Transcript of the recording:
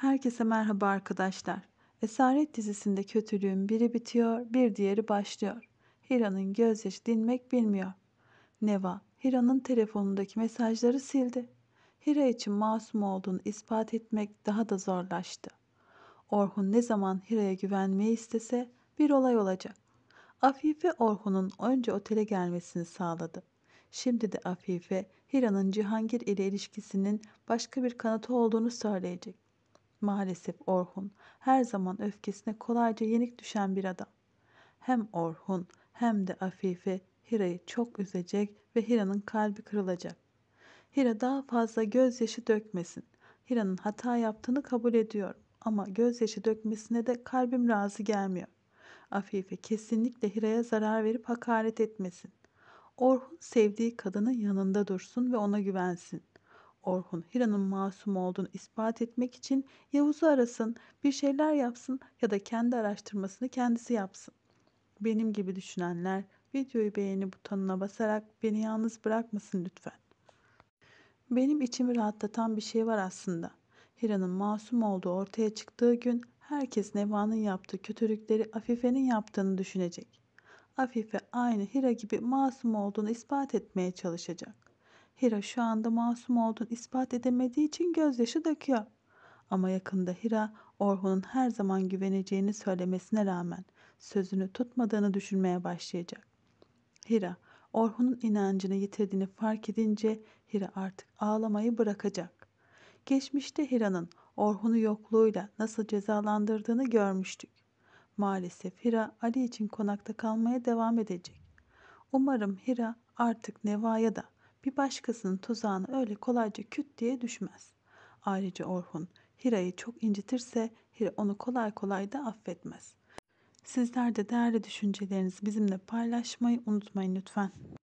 Herkese merhaba arkadaşlar. Esaret dizisinde kötülüğün biri bitiyor, bir diğeri başlıyor. Hira'nın gözyaşı dinmek bilmiyor. Neva, Hira'nın telefonundaki mesajları sildi. Hira için masum olduğunu ispat etmek daha da zorlaştı. Orhun ne zaman Hira'ya güvenmeyi istese bir olay olacak. Afife Orhun'un önce otele gelmesini sağladı. Şimdi de Afife, Hira'nın Cihangir ile ilişkisinin başka bir kanıtı olduğunu söyleyecek. Maalesef Orhun her zaman öfkesine kolayca yenik düşen bir adam. Hem Orhun hem de Afife Hira'yı çok üzecek ve Hira'nın kalbi kırılacak. Hira daha fazla gözyaşı dökmesin. Hira'nın hata yaptığını kabul ediyorum ama gözyaşı dökmesine de kalbim razı gelmiyor. Afife kesinlikle Hira'ya zarar verip hakaret etmesin. Orhun sevdiği kadının yanında dursun ve ona güvensin. Orhun Hira'nın masum olduğunu ispat etmek için Yavuz'u arasın, bir şeyler yapsın ya da kendi araştırmasını kendisi yapsın. Benim gibi düşünenler videoyu beğeni butonuna basarak beni yalnız bırakmasın lütfen. Benim içimi rahatlatan bir şey var aslında. Hira'nın masum olduğu ortaya çıktığı gün herkes Neva'nın yaptığı kötülükleri Afife'nin yaptığını düşünecek. Afife aynı Hira gibi masum olduğunu ispat etmeye çalışacak. Hira şu anda masum olduğunu ispat edemediği için gözyaşı döküyor. Ama yakında Hira Orhun'un her zaman güveneceğini söylemesine rağmen sözünü tutmadığını düşünmeye başlayacak. Hira, Orhun'un inancını yitirdiğini fark edince Hira artık ağlamayı bırakacak. Geçmişte Hira'nın Orhun'u yokluğuyla nasıl cezalandırdığını görmüştük. Maalesef Hira Ali için konakta kalmaya devam edecek. Umarım Hira artık Neva'ya da bir başkasının tuzağına öyle kolayca küt diye düşmez. Ayrıca Orhun Hira'yı çok incitirse Hira onu kolay kolay da affetmez. Sizler de değerli düşüncelerinizi bizimle paylaşmayı unutmayın lütfen.